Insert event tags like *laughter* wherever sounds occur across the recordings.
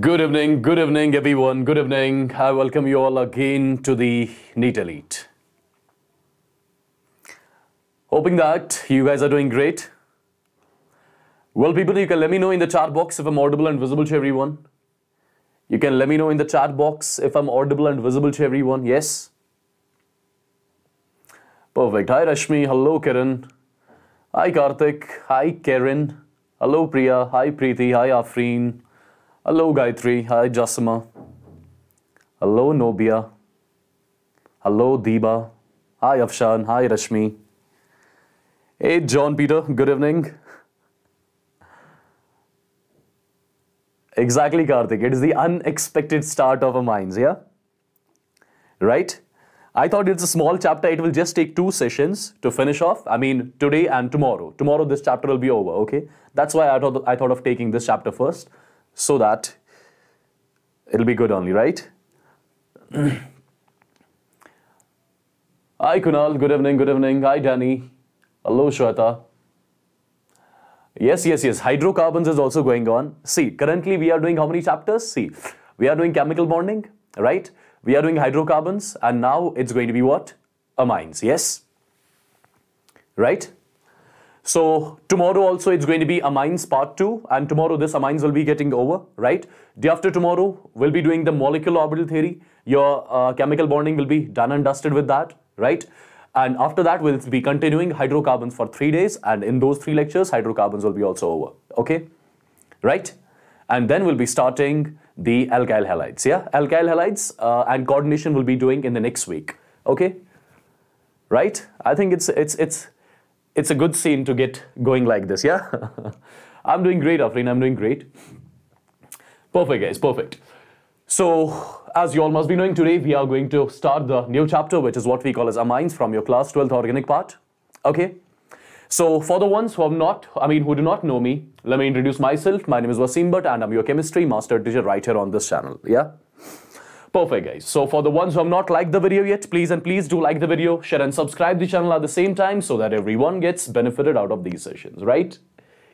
Good evening, good evening, everyone. Good evening. I welcome you all again to the Neat Elite. Hoping that you guys are doing great. Well, people, you can let me know in the chat box if I'm audible and visible to everyone. You can let me know in the chat box if I'm audible and visible to everyone. Yes? Perfect. Hi, Rashmi. Hello, Kiran. Hi, Karthik. Hi, Karen. Hello, Priya. Hi, Preeti. Hi, Afreen. Hello Gayatri, hi Jasima. Hello Nobia. Hello Deba. Hi Afshan, hi Rashmi. Hey John Peter, good evening. Exactly, Karthik. It is the unexpected start of our minds, yeah? Right? I thought it's a small chapter. It will just take two sessions to finish off. I mean, today and tomorrow. Tomorrow, this chapter will be over, okay? That's why I thought, I thought of taking this chapter first so that it'll be good only, right? Hi Kunal, good evening, good evening. Hi Danny. Hello Shweta. Yes, yes, yes. Hydrocarbons is also going on. See, currently we are doing how many chapters? See, we are doing chemical bonding, right? We are doing hydrocarbons and now it's going to be what? Amines, yes? Right? So tomorrow also it's going to be amines part 2 and tomorrow this amines will be getting over, right? Day after tomorrow we'll be doing the molecular orbital theory. Your uh, chemical bonding will be done and dusted with that, right? And after that we'll be continuing hydrocarbons for 3 days and in those 3 lectures hydrocarbons will be also over, okay? Right? And then we'll be starting the alkyl halides, yeah? Alkyl halides uh, and coordination we'll be doing in the next week, okay? Right? I think it's, it's, it's, it's a good scene to get going like this, yeah? *laughs* I'm doing great, Afreen, I'm doing great. Perfect, guys, perfect. So, as you all must be knowing, today we are going to start the new chapter, which is what we call as Amines from your class 12th organic part, okay? So, for the ones who have not, I mean, who do not know me, let me introduce myself. My name is Wasim Bhatt and I'm your chemistry master teacher right here on this channel, yeah? Perfect guys. So for the ones who have not liked the video yet, please and please do like the video, share and subscribe the channel at the same time so that everyone gets benefited out of these sessions, right?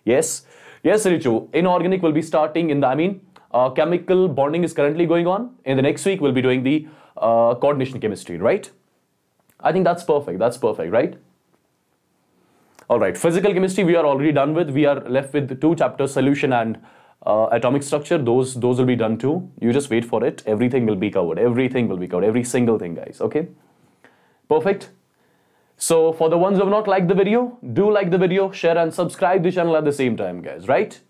Yes. Yes, Richu. Inorganic will be starting in the, I mean, uh, chemical bonding is currently going on. In the next week, we'll be doing the uh, coordination chemistry, right? I think that's perfect. That's perfect, right? All right. Physical chemistry, we are already done with. We are left with two chapters, solution and uh, atomic structure, those those will be done too. You just wait for it. Everything will be covered. Everything will be covered. Every single thing, guys. Okay? Perfect. So for the ones who have not liked the video, do like the video, share and subscribe the channel at the same time, guys. Right?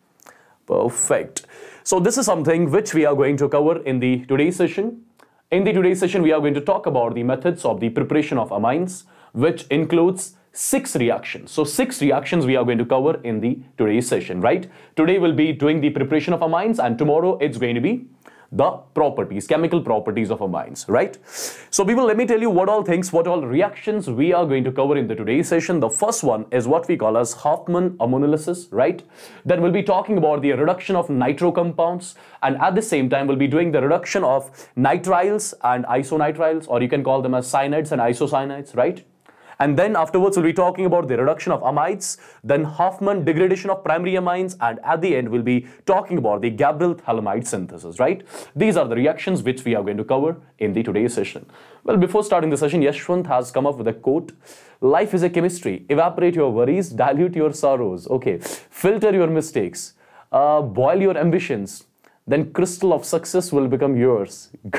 Perfect. So this is something which we are going to cover in the today's session. In the today's session, we are going to talk about the methods of the preparation of amines, which includes six reactions. So six reactions we are going to cover in the today's session, right? Today we'll be doing the preparation of amines and tomorrow it's going to be the properties, chemical properties of amines, right? So people, let me tell you what all things, what all reactions we are going to cover in the today's session. The first one is what we call as Hoffman ammonolysis, right? Then we'll be talking about the reduction of nitro compounds and at the same time, we'll be doing the reduction of nitriles and isonitriles or you can call them as cyanides and isocyanides, right? And then afterwards, we'll be talking about the reduction of amides, then Hoffman degradation of primary amines, and at the end, we'll be talking about the Gabriel thalamide synthesis, right? These are the reactions which we are going to cover in the today's session. Well, before starting the session, Yashwant has come up with a quote, Life is a chemistry. Evaporate your worries, dilute your sorrows. Okay, filter your mistakes, uh, boil your ambitions, then crystal of success will become yours. *laughs*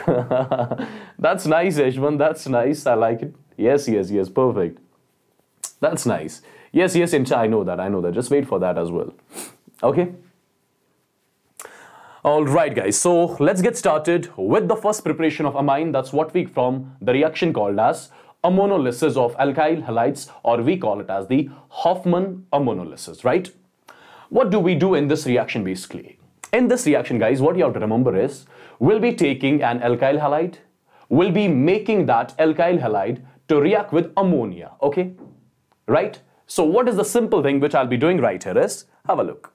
That's nice, Ashwan. That's nice. I like it. Yes, yes, yes. Perfect. That's nice. Yes, yes, Incha, I know that. I know that. Just wait for that as well. Okay? All right, guys. So let's get started with the first preparation of amine. That's what we from the reaction called as ammonolysis of alkyl halides, or we call it as the Hoffman ammonolysis. right? What do we do in this reaction basically? In this reaction, guys, what you have to remember is we'll be taking an alkyl halide, we'll be making that alkyl halide to react with ammonia, okay? right? So what is the simple thing which I'll be doing right here is, have a look.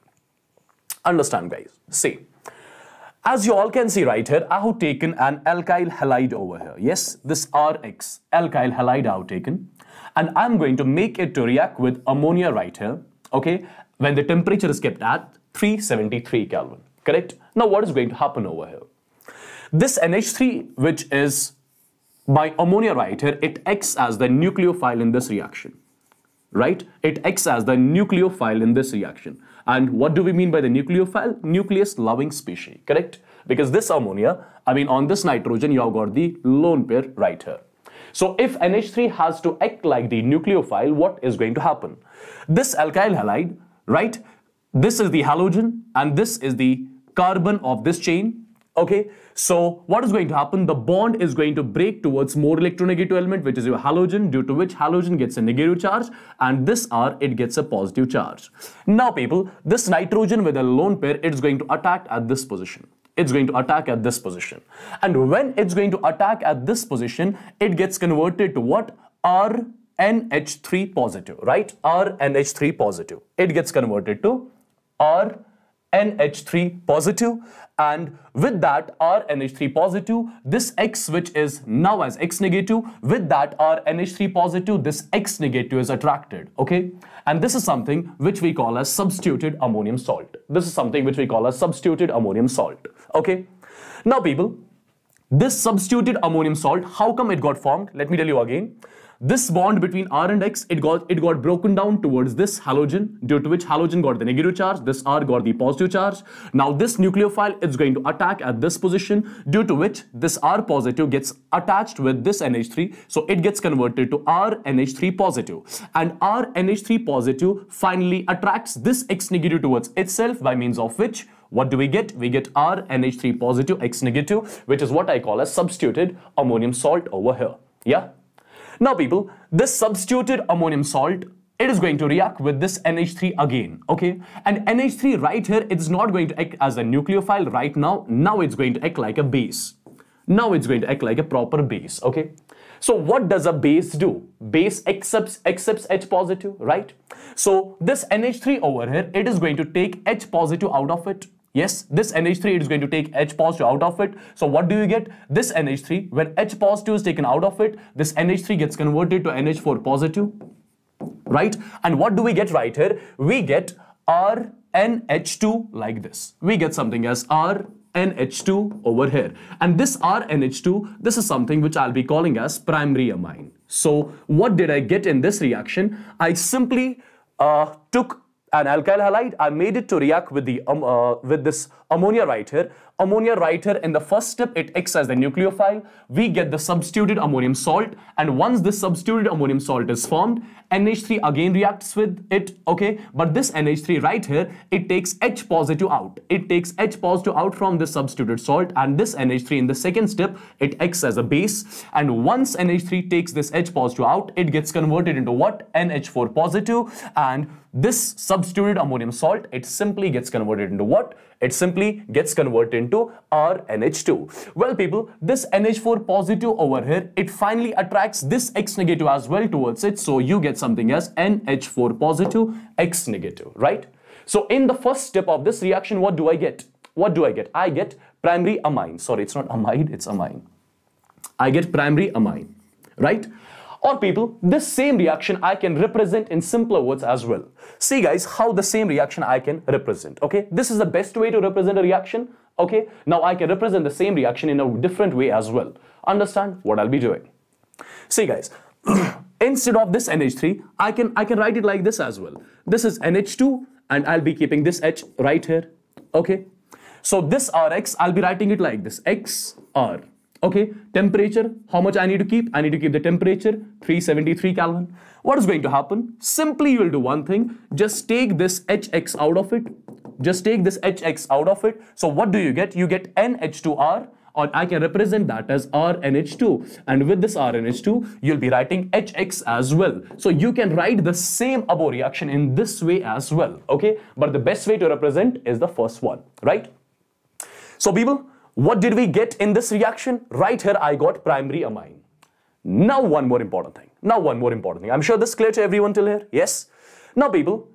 Understand guys, see. As you all can see right here, I have taken an alkyl halide over here. Yes, this Rx, alkyl halide I have taken. And I'm going to make it to react with ammonia right here, okay? When the temperature is kept at 373 Kelvin, correct? Now what is going to happen over here? This NH3, which is by ammonia right here, it acts as the nucleophile in this reaction right? It acts as the nucleophile in this reaction. And what do we mean by the nucleophile? Nucleus-loving species, correct? Because this ammonia, I mean on this nitrogen, you have got the lone pair right here. So if NH3 has to act like the nucleophile, what is going to happen? This alkyl halide, right? This is the halogen and this is the carbon of this chain Okay, so what is going to happen? The bond is going to break towards more electronegative element, which is your halogen, due to which halogen gets a negative charge and this R, it gets a positive charge. Now people, this nitrogen with a lone pair, it's going to attack at this position it's going to attack at this position. And when it's going to attack at this position, it gets converted to what? RNH3 positive, right? RNH3 positive. It gets converted to RNH3 positive and with that our NH3 positive, this X which is now as X negative, with that our NH3 positive, this X negative is attracted, okay? And this is something which we call as substituted ammonium salt. This is something which we call as substituted ammonium salt, okay? Now people, this substituted ammonium salt, how come it got formed? Let me tell you again. This bond between R and X, it got, it got broken down towards this halogen, due to which halogen got the negative charge, this R got the positive charge. Now this nucleophile is going to attack at this position, due to which this R positive gets attached with this NH3, so it gets converted to R NH3 3 positive. And nh 3 positive finally attracts this X negative towards itself by means of which what do we get? We get R NH3 positive X negative, which is what I call as substituted ammonium salt over here. Yeah, now people, this substituted ammonium salt it is going to react with this NH3 again, okay? And NH3 right here, it's not going to act as a nucleophile right now. Now it's going to act like a base. Now it's going to act like a proper base, okay? So what does a base do? Base accepts, accepts H positive, right? So this NH3 over here, it is going to take H positive out of it. Yes, this NH3 is going to take H positive out of it. So what do you get? This NH3, when H positive is taken out of it, this NH3 gets converted to NH4 positive, right? And what do we get right here? We get RNH2 like this. We get something as rnh 2 over here. And this RNH2, this is something which I'll be calling as primary amine. So what did I get in this reaction? I simply uh, took an alkyl halide, I made it to react with the um, uh, with this ammonia right here ammonia right here in the first step, it acts as the nucleophile. We get the substituted ammonium salt. And once this substituted ammonium salt is formed, NH3 again reacts with it, okay? But this NH3 right here, it takes H positive out. It takes H positive out from this substituted salt. And this NH3 in the second step, it acts as a base. And once NH3 takes this H positive out, it gets converted into what? NH4 positive. And this substituted ammonium salt, it simply gets converted into what? It simply gets converted into RNH2. Well, people, this NH4 positive over here, it finally attracts this X negative as well towards it. So you get something as NH4 positive X negative, right? So in the first step of this reaction, what do I get? What do I get? I get primary amine. Sorry, it's not amide, it's amine. I get primary amine, right? Or people, this same reaction I can represent in simpler words as well. See guys, how the same reaction I can represent, okay? This is the best way to represent a reaction, okay? Now I can represent the same reaction in a different way as well. Understand what I'll be doing. See guys, *clears throat* instead of this NH3, I can, I can write it like this as well. This is NH2 and I'll be keeping this H right here, okay? So this Rx, I'll be writing it like this, XR. Okay, temperature, how much I need to keep? I need to keep the temperature 373 Kelvin. What is going to happen? Simply you will do one thing, just take this HX out of it. Just take this HX out of it. So what do you get? You get NH2R or I can represent that as RNH2 and with this RNH2 you'll be writing HX as well. So you can write the same abo reaction in this way as well. Okay, but the best way to represent is the first one, right? So people, what did we get in this reaction? Right here, I got primary amine. Now one more important thing. Now one more important thing. I'm sure this clear to everyone till here. Yes? Now people,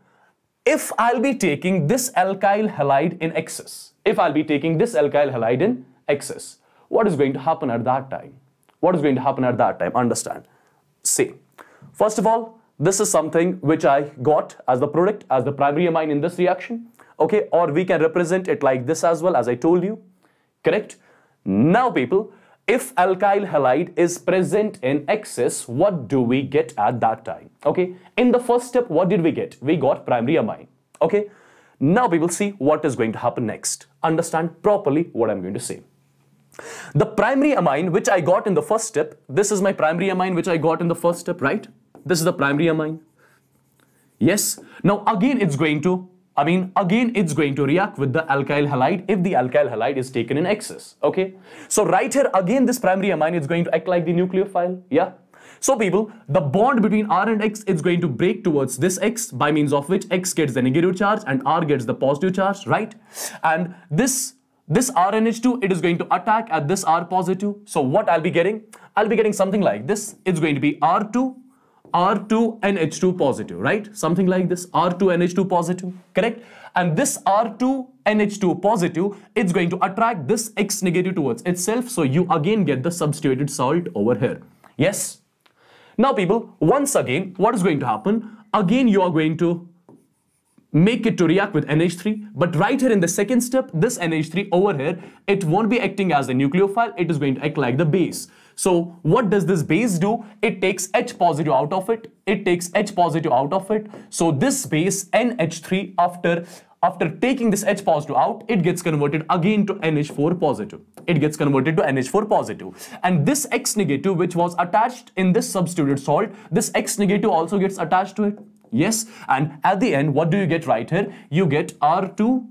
if I'll be taking this alkyl halide in excess, if I'll be taking this alkyl halide in excess, what is going to happen at that time? What is going to happen at that time? Understand. See, first of all, this is something which I got as the product, as the primary amine in this reaction. Okay, or we can represent it like this as well, as I told you. Correct? Now people, if alkyl halide is present in excess, what do we get at that time? Okay, in the first step, what did we get? We got primary amine. Okay, now we will see what is going to happen next. Understand properly what I'm going to say. The primary amine which I got in the first step, this is my primary amine which I got in the first step, right? This is the primary amine. Yes, now again it's going to I mean, again, it's going to react with the alkyl halide if the alkyl halide is taken in excess, okay? So right here, again, this primary amine is going to act like the nucleophile, yeah? So people, the bond between R and X is going to break towards this X by means of which X gets the negative charge and R gets the positive charge, right? And this this RNH2, it is going to attack at this R positive. So what I'll be getting? I'll be getting something like this. It's going to be R2 R2 and H2 positive, right? Something like this, R2 and H2 positive, correct? And this R2 and H2 positive, it's going to attract this X negative towards itself. So you again get the substituted salt over here. Yes? Now people, once again, what is going to happen? Again, you are going to make it to react with NH3. But right here in the second step, this NH3 over here, it won't be acting as a nucleophile. It is going to act like the base. So what does this base do? It takes H positive out of it. It takes H positive out of it. So this base NH3 after after taking this H positive out, it gets converted again to NH4 positive. It gets converted to NH4 positive. And this X negative, which was attached in this substituted salt, this X negative also gets attached to it. Yes. And at the end, what do you get right here? You get R2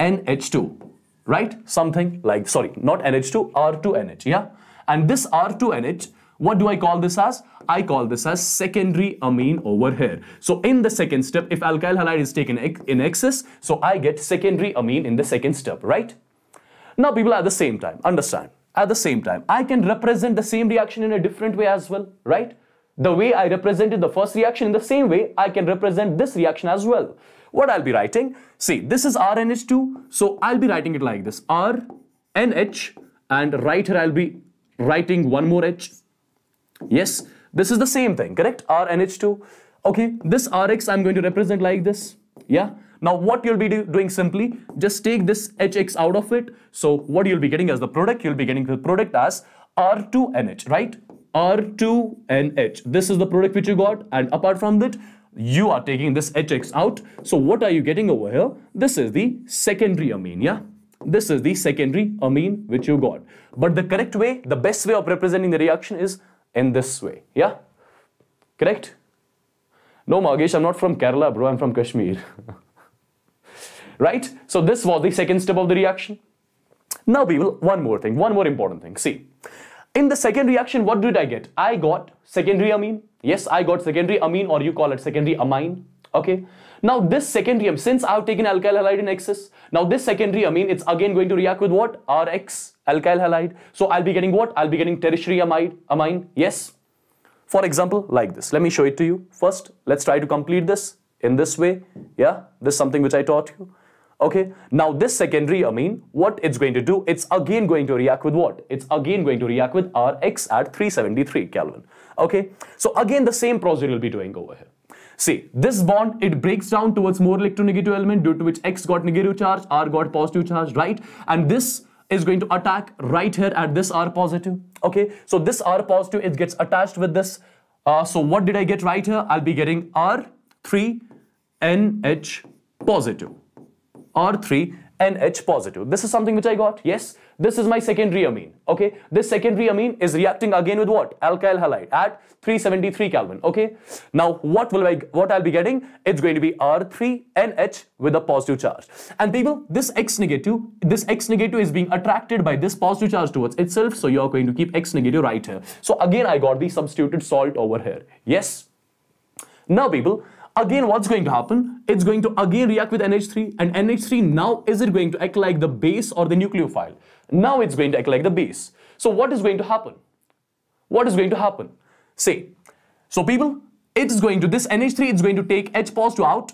NH2, right? Something like, sorry, not NH2, R2NH, yeah? And this R2NH, what do I call this as? I call this as secondary amine over here. So in the second step, if alkyl halide is taken in excess, so I get secondary amine in the second step, right? Now people at the same time, understand, at the same time, I can represent the same reaction in a different way as well, right? The way I represented the first reaction in the same way, I can represent this reaction as well. What I'll be writing, see, this is RNH2, so I'll be writing it like this, RNH, and right here I'll be writing one more H. Yes, this is the same thing, correct? RNH2. Okay, this Rx I'm going to represent like this. Yeah. Now what you'll be do doing simply, just take this HX out of it. So what you'll be getting as the product, you'll be getting the product as R2NH, right? R2NH. This is the product which you got and apart from that, you are taking this HX out. So what are you getting over here? This is the secondary amine, yeah? This is the secondary amine which you got. But the correct way, the best way of representing the reaction is in this way. Yeah? Correct? No, Magesh, I'm not from Kerala, bro. I'm from Kashmir. *laughs* right? So this was the second step of the reaction. Now people, one more thing, one more important thing. See, in the second reaction, what did I get? I got secondary amine. Yes, I got secondary amine or you call it secondary amine. Okay. Now this secondary, since I've taken alkyl halide in excess, now this secondary amine, it's again going to react with what? Rx, alkyl halide. So I'll be getting what? I'll be getting tertiary amide, amine, yes. For example, like this. Let me show it to you. First, let's try to complete this in this way. Yeah, this is something which I taught you. Okay, now this secondary amine, what it's going to do? It's again going to react with what? It's again going to react with Rx at 373 Kelvin. Okay, so again the same procedure will be doing over here. See, this bond, it breaks down towards more electronegative element due to which X got negative charge, R got positive charge, right? And this is going to attack right here at this R positive, okay? So this R positive, it gets attached with this. Uh, so what did I get right here? I'll be getting R3NH positive, R3 and H positive. This is something which I got. Yes, this is my secondary amine. Okay, this secondary amine is reacting again with what? Alkyl halide at 373 Kelvin. Okay, now what will I what I'll be getting? It's going to be R3NH with a positive charge. And people, this X negative, this X negative is being attracted by this positive charge towards itself. So you're going to keep X negative right here. So again, I got the substituted salt over here. Yes. Now, people, again what's going to happen? It's going to again react with NH3 and NH3 now is it going to act like the base or the nucleophile? Now it's going to act like the base. So what is going to happen? What is going to happen? Say, so people, it's going to, this NH3, it's going to take H positive out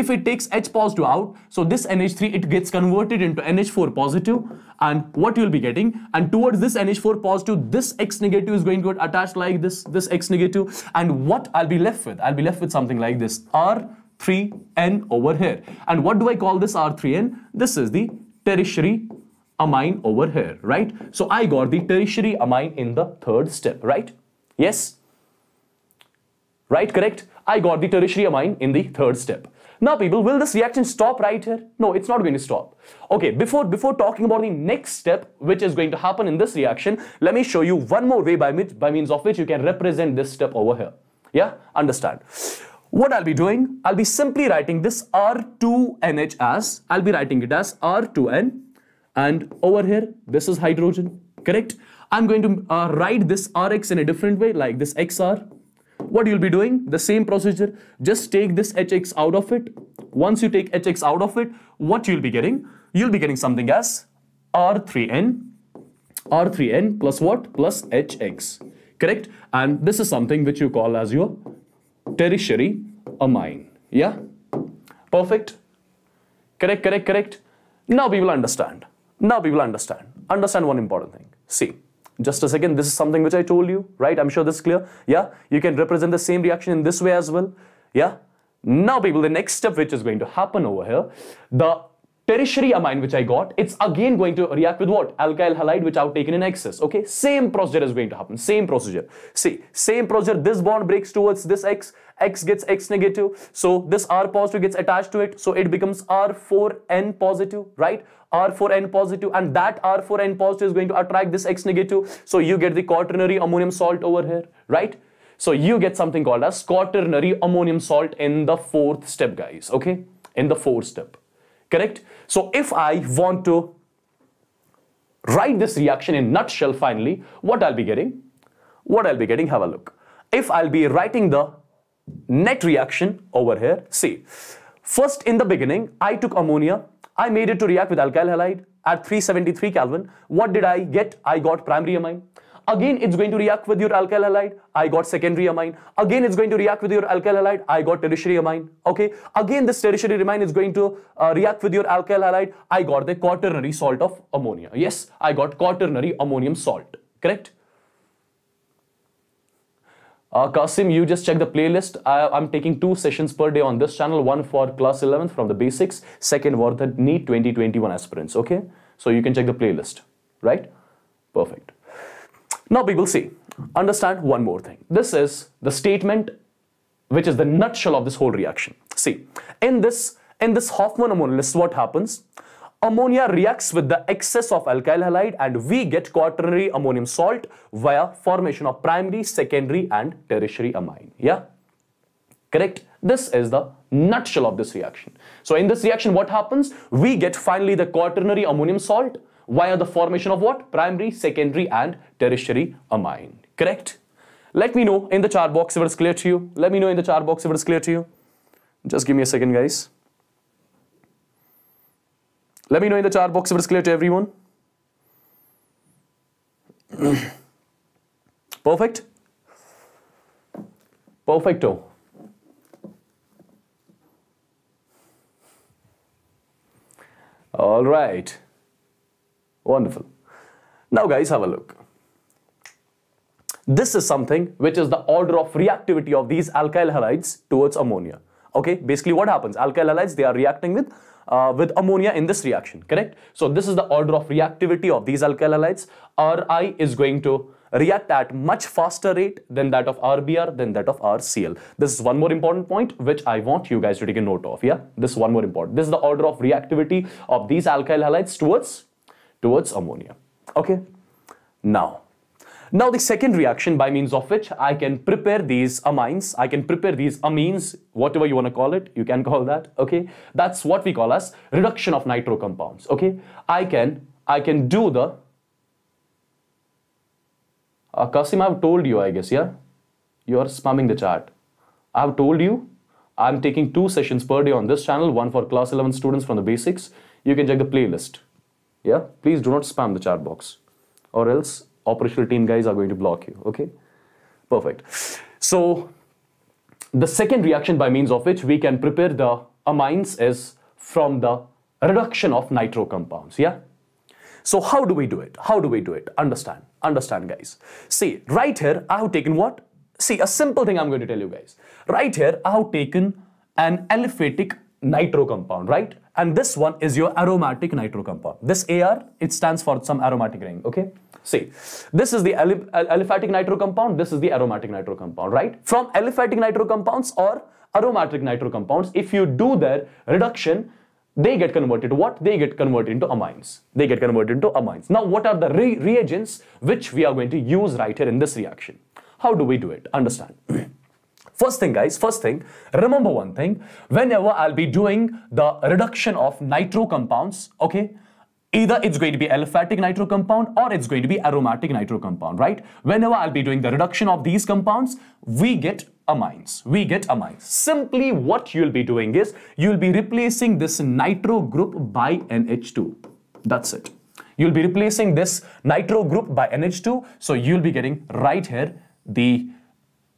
if it takes H positive out, so this NH3, it gets converted into NH4 positive and what you'll be getting and towards this NH4 positive, this X negative is going to get attached like this, this X negative and what I'll be left with? I'll be left with something like this R3N over here. And what do I call this R3N? This is the tertiary amine over here, right? So I got the tertiary amine in the third step, right? Yes? Right, correct? I got the tertiary amine in the third step. Now people, will this reaction stop right here? No, it's not going to stop. Okay, before, before talking about the next step, which is going to happen in this reaction, let me show you one more way by, by means of which you can represent this step over here. Yeah, understand. What I'll be doing, I'll be simply writing this R2NH as, I'll be writing it as R2N and over here, this is hydrogen, correct? I'm going to uh, write this Rx in a different way like this XR what you'll be doing, the same procedure, just take this hx out of it. Once you take hx out of it, what you'll be getting? You'll be getting something as r3n, r3n plus what? Plus hx, correct? And this is something which you call as your tertiary amine, yeah? Perfect? Correct, correct, correct? Now we will understand. Now we will understand. Understand one important thing. See. Just a second, this is something which I told you, right? I'm sure this is clear. Yeah, you can represent the same reaction in this way as well. Yeah. Now, people, the next step which is going to happen over here, the tertiary amine which I got, it's again going to react with what? Alkyl halide which I've taken in excess. Okay, same procedure is going to happen. Same procedure. See, same procedure. This bond breaks towards this X x gets x negative. So this r positive gets attached to it. So it becomes r4n positive, right? R4N positive and that R4N positive is going to attract this X negative. So you get the quaternary ammonium salt over here, right? So you get something called as quaternary ammonium salt in the fourth step, guys, okay? In the fourth step, correct? So if I want to write this reaction in nutshell finally, what I'll be getting? What I'll be getting, have a look. If I'll be writing the net reaction over here See, First, in the beginning, I took ammonia. I made it to react with alkyl halide at 373 Kelvin. What did I get? I got primary amine. Again, it's going to react with your alkyl halide. I got secondary amine. Again, it's going to react with your alkyl halide. I got tertiary amine. Okay. Again, this tertiary amine is going to uh, react with your alkyl halide. I got the quaternary salt of ammonia. Yes, I got quaternary ammonium salt. Correct? Uh, Kasim, you just check the playlist. I, am taking two sessions per day on this channel. One for class 11th from the basics. Second for the NEET 2021 aspirants. Okay. So you can check the playlist. Right. Perfect. Now people see. Understand one more thing. This is the statement which is the nutshell of this whole reaction. See, in this in this Hoffman homolysis, what happens? Ammonia reacts with the excess of alkyl halide and we get quaternary ammonium salt via formation of primary, secondary and tertiary amine. Yeah, correct? This is the nutshell of this reaction. So in this reaction, what happens? We get finally the quaternary ammonium salt via the formation of what? Primary, secondary and tertiary amine, correct? Let me know in the chat box if it is clear to you. Let me know in the chat box if it is clear to you. Just give me a second, guys. Let me know in the chat box if it's clear to everyone. *clears throat* Perfect? Perfecto. All right. Wonderful. Now guys, have a look. This is something which is the order of reactivity of these alkyl halides towards ammonia. Okay, basically what happens? Alkyl halides, they are reacting with uh, with ammonia in this reaction, correct? So this is the order of reactivity of these alkyl halides. Ri is going to react at much faster rate than that of RBr, than that of RCl. This is one more important point which I want you guys to take a note of, yeah? This is one more important. This is the order of reactivity of these alkyl halides towards, towards ammonia, okay? Now, now the second reaction by means of which I can prepare these amines, I can prepare these amines, whatever you want to call it, you can call that, okay? That's what we call as reduction of nitro compounds, okay? I can, I can do the, uh, Kasim, I've told you, I guess, yeah? You are spamming the chat. I've told you, I'm taking two sessions per day on this channel, one for class 11 students from the basics. You can check the playlist. Yeah, please do not spam the chat box or else operational team guys are going to block you. Okay, perfect. So the second reaction by means of which we can prepare the amines is from the reduction of nitro compounds. Yeah. So how do we do it? How do we do it? Understand, understand guys. See, right here I have taken what? See, a simple thing I'm going to tell you guys. Right here I have taken an aliphatic nitro compound, right? And this one is your aromatic nitro compound. This AR, it stands for some aromatic ring, okay? See, this is the aliphatic nitro compound, this is the aromatic nitro compound, right? From aliphatic nitro compounds or aromatic nitro compounds, if you do their reduction, they get converted to what? They get converted into amines. They get converted into amines. Now, what are the re reagents which we are going to use right here in this reaction? How do we do it? Understand. *clears throat* First thing guys, first thing, remember one thing, whenever I'll be doing the reduction of nitro compounds, okay, Either it's going to be aliphatic nitro compound or it's going to be aromatic nitro compound, right? Whenever I'll be doing the reduction of these compounds, we get amines. We get amines. Simply what you'll be doing is you'll be replacing this nitro group by NH2. That's it. You'll be replacing this nitro group by NH2. So you'll be getting right here the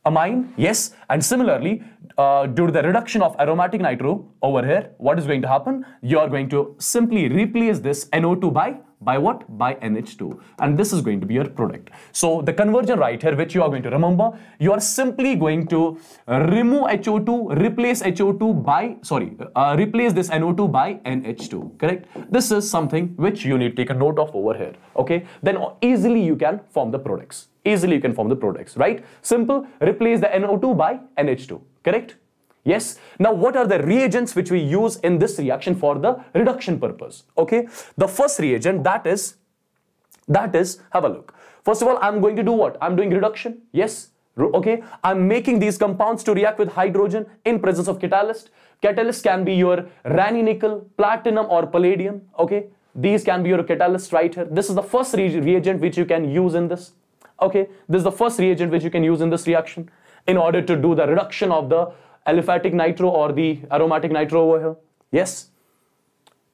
amine, yes. And similarly, uh, due to the reduction of aromatic nitro over here, what is going to happen? You are going to simply replace this NO2 by by what? By NH2. And this is going to be your product. So the conversion right here, which you are going to remember, you are simply going to remove HO2, replace HO2 by, sorry, uh, replace this NO2 by NH2, correct? This is something which you need to take a note of over here, okay? Then easily you can form the products. Easily you can form the products, right? Simple, replace the NO2 by NH2, correct? Yes. Now, what are the reagents which we use in this reaction for the reduction purpose? Okay. The first reagent that is, that is, have a look. First of all, I'm going to do what? I'm doing reduction. Yes. Okay. I'm making these compounds to react with hydrogen in presence of catalyst. Catalyst can be your rani nickel, platinum or palladium. Okay. These can be your catalyst right here. This is the first reagent which you can use in this. Okay. This is the first reagent which you can use in this reaction in order to do the reduction of the aliphatic nitro or the aromatic nitro over here? Yes?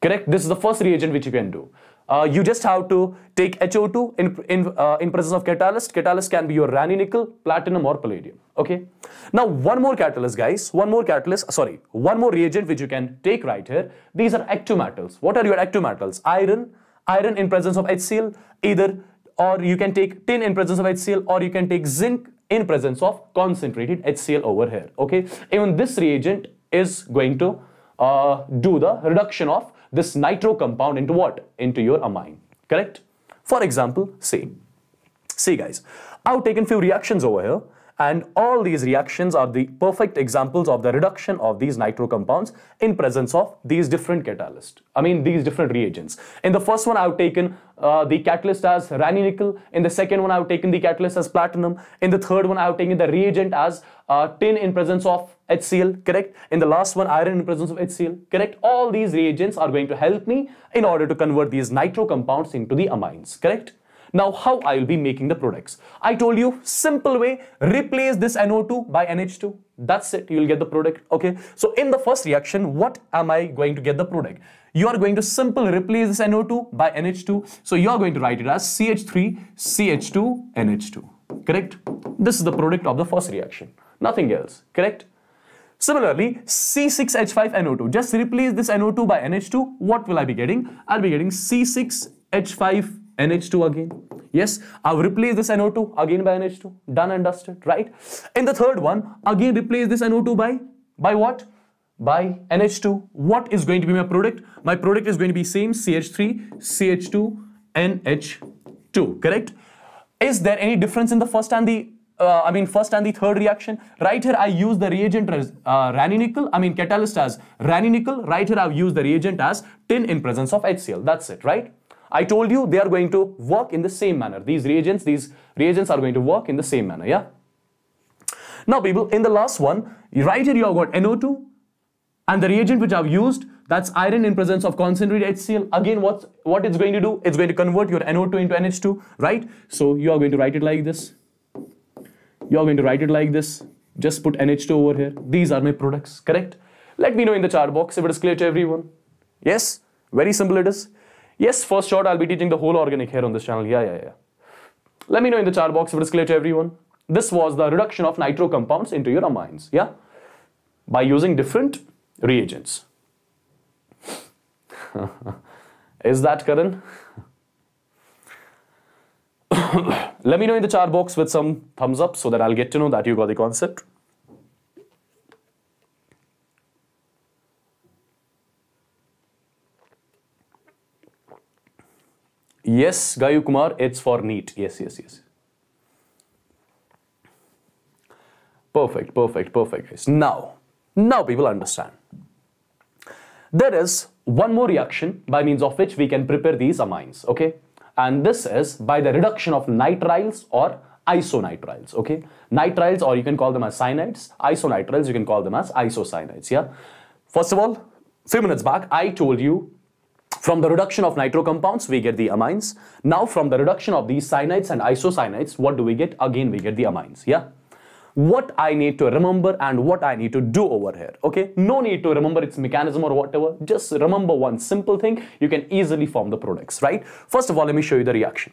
Correct? This is the first reagent which you can do. Uh, you just have to take HO2 in, in, uh, in presence of catalyst. Catalyst can be your rani nickel, platinum or palladium. Okay. Now, one more catalyst, guys. One more catalyst. Uh, sorry. One more reagent which you can take right here. These are active metals. What are your active metals? Iron. Iron in presence of HCl. Either or you can take tin in presence of HCl or you can take zinc in presence of concentrated HCl over here. Okay, even this reagent is going to uh, do the reduction of this nitro compound into what? Into your amine, correct? For example, see, see guys, I've taken few reactions over here and all these reactions are the perfect examples of the reduction of these nitro compounds in presence of these different catalysts. I mean, these different reagents. In the first one, I've taken uh, the catalyst as nickel. In the second one, I've taken the catalyst as platinum. In the third one, I've taken the reagent as uh, tin in presence of HCl, correct? In the last one, iron in presence of HCl, correct? All these reagents are going to help me in order to convert these nitro compounds into the amines, correct? Now, how I will be making the products? I told you, simple way, replace this NO2 by NH2. That's it, you'll get the product, okay? So in the first reaction, what am I going to get the product? You are going to simply replace this NO2 by NH2. So you are going to write it as CH3CH2NH2, correct? This is the product of the first reaction, nothing else, correct? Similarly, C6H5NO2, just replace this NO2 by NH2, what will I be getting? I'll be getting C6H5 NH2 again. Yes, I've replaced this NO2 again by NH2. Done and dusted, right? In the third one, again replace this NO2 by, by what? By NH2. What is going to be my product? My product is going to be same CH3, CH2, NH2, correct? Is there any difference in the first and the uh, I mean first and the third reaction. Right here I use the reagent as uh, I mean catalyst as nickel. Right here I've used the reagent as tin in presence of HCl. That's it, right? I told you they are going to work in the same manner. These reagents, these reagents are going to work in the same manner, yeah? Now people, in the last one, right here you have got NO2 and the reagent which I've used, that's iron in presence of concentrated HCl. Again, what's, what it's going to do? It's going to convert your NO2 into NH2, right? So you are going to write it like this. You are going to write it like this. Just put NH2 over here. These are my products, correct? Let me know in the chat box if it is clear to everyone. Yes, very simple it is. Yes, first shot, I'll be teaching the whole organic here on this channel. Yeah, yeah, yeah. Let me know in the chat box if it's clear to everyone. This was the reduction of nitro compounds into your amines, yeah? By using different reagents. *laughs* Is that Karan? *coughs* Let me know in the chat box with some thumbs up so that I'll get to know that you got the concept. Yes, Gayu Kumar, it's for neat. Yes, yes, yes. Perfect, perfect, perfect, guys. Now, now people understand. There is one more reaction by means of which we can prepare these amines, okay? And this is by the reduction of nitriles or isonitriles, okay? Nitriles or you can call them as cyanides, isonitriles you can call them as isocyanides, yeah? First of all, few minutes back I told you from the reduction of nitro compounds, we get the amines. Now from the reduction of these cyanides and isocyanides, what do we get? Again, we get the amines, yeah? What I need to remember and what I need to do over here, okay? No need to remember its mechanism or whatever. Just remember one simple thing. You can easily form the products, right? First of all, let me show you the reaction.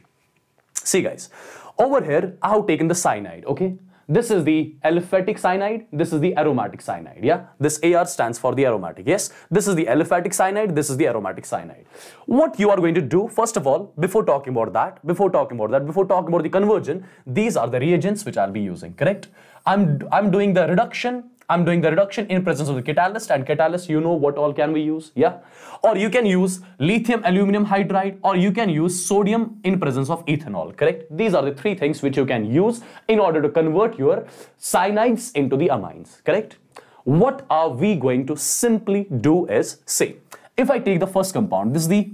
See guys, over here, I have taken the cyanide, okay? This is the aliphatic cyanide. This is the aromatic cyanide. Yeah, this AR stands for the aromatic. Yes, this is the aliphatic cyanide. This is the aromatic cyanide. What you are going to do, first of all, before talking about that, before talking about that, before talking about the conversion, these are the reagents which I'll be using. Correct? I'm I'm doing the reduction I'm doing the reduction in presence of the catalyst and catalyst you know what all can we use yeah or you can use lithium aluminum hydride or you can use sodium in presence of ethanol correct these are the three things which you can use in order to convert your cyanides into the amines correct what are we going to simply do is say if I take the first compound this is the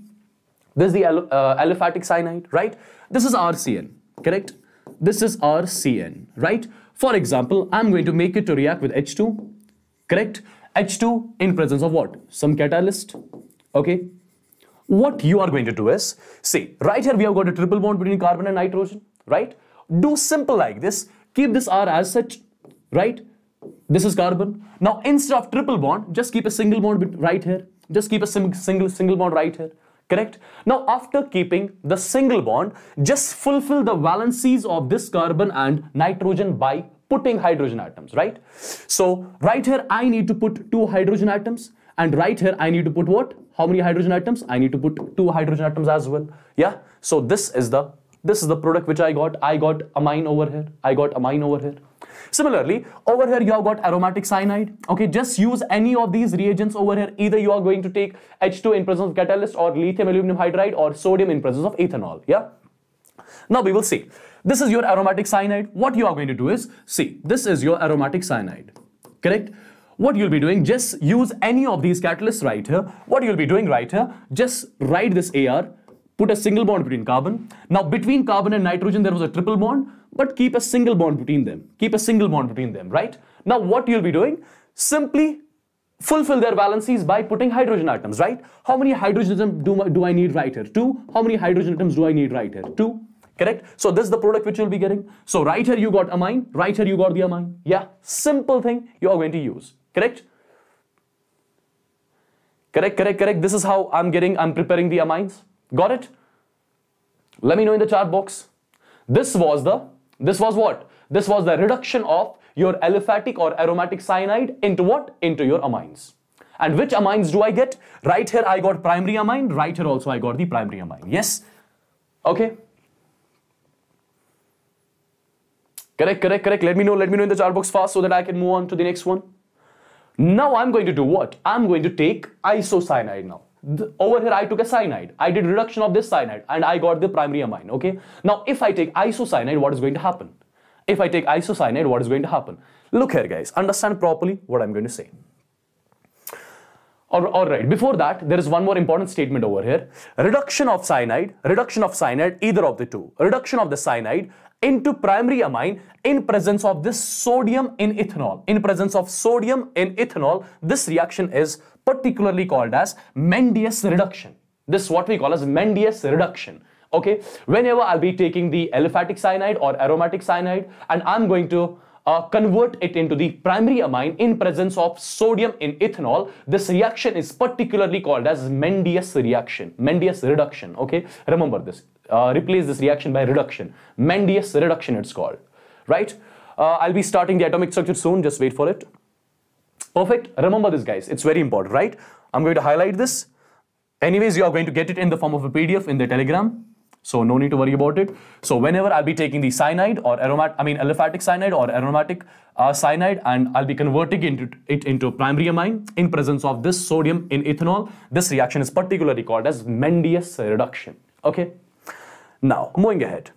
this is the uh, aliphatic cyanide right this is RCN correct this is RCN right for example, I'm going to make it to react with H2, correct? H2 in presence of what? Some catalyst, okay? What you are going to do is, see, right here we have got a triple bond between carbon and nitrogen, right? Do simple like this, keep this R as such, right? This is carbon. Now, instead of triple bond, just keep a single bond right here. Just keep a single single bond right here correct? Now, after keeping the single bond, just fulfill the valencies of this carbon and nitrogen by putting hydrogen atoms, right? So, right here, I need to put two hydrogen atoms. And right here, I need to put what? How many hydrogen atoms? I need to put two hydrogen atoms as well. Yeah. So this is the this is the product which I got. I got amine over here. I got amine over here. Similarly, over here you have got aromatic cyanide. Okay, just use any of these reagents over here. Either you are going to take H2 in presence of catalyst or lithium aluminum hydride or sodium in presence of ethanol. Yeah. Now we will see. This is your aromatic cyanide. What you are going to do is, see, this is your aromatic cyanide. Correct? What you'll be doing, just use any of these catalysts right here. What you'll be doing right here, just write this AR, put a single bond between carbon. Now between carbon and nitrogen, there was a triple bond but keep a single bond between them. Keep a single bond between them, right? Now what you'll be doing, simply fulfill their valencies by putting hydrogen atoms, right? How many hydrogen atoms do, do I need right here? Two. How many hydrogen atoms do I need right here? Two. Correct? So this is the product which you'll be getting. So right here you got amine, right here you got the amine. Yeah, simple thing you are going to use. Correct? Correct, correct, correct. This is how I'm getting, I'm preparing the amines. Got it? Let me know in the chat box. This was the this was what? This was the reduction of your aliphatic or aromatic cyanide into what? Into your amines. And which amines do I get? Right here I got primary amine, right here also I got the primary amine. Yes? Okay. Correct, correct, correct. Let me know, let me know in the chart box fast so that I can move on to the next one. Now I'm going to do what? I'm going to take isocyanide now over here I took a cyanide. I did reduction of this cyanide and I got the primary amine, okay? Now, if I take isocyanide, what is going to happen? If I take isocyanide, what is going to happen? Look here, guys. Understand properly what I'm going to say. all right, before that, there is one more important statement over here. Reduction of cyanide, reduction of cyanide, either of the two. Reduction of the cyanide into primary amine in presence of this sodium in ethanol. In presence of sodium in ethanol, this reaction is particularly called as Mendius reduction. This is what we call as Mendius reduction. Okay, whenever I'll be taking the aliphatic cyanide or aromatic cyanide and I'm going to uh, convert it into the primary amine in presence of sodium in ethanol. This reaction is particularly called as Mendius reaction, Mendius reduction. Okay, remember this. Uh, replace this reaction by reduction. Mendius reduction it's called, right? Uh, I'll be starting the atomic structure soon. Just wait for it. Perfect. Remember this, guys. It's very important, right? I'm going to highlight this. Anyways, you are going to get it in the form of a PDF in the Telegram. So no need to worry about it. So whenever I'll be taking the cyanide or aromatic, I mean aliphatic cyanide or aromatic uh, cyanide and I'll be converting into, it into primary amine in presence of this sodium in ethanol, this reaction is particularly called as Mendius reduction. Okay. Now, moving ahead.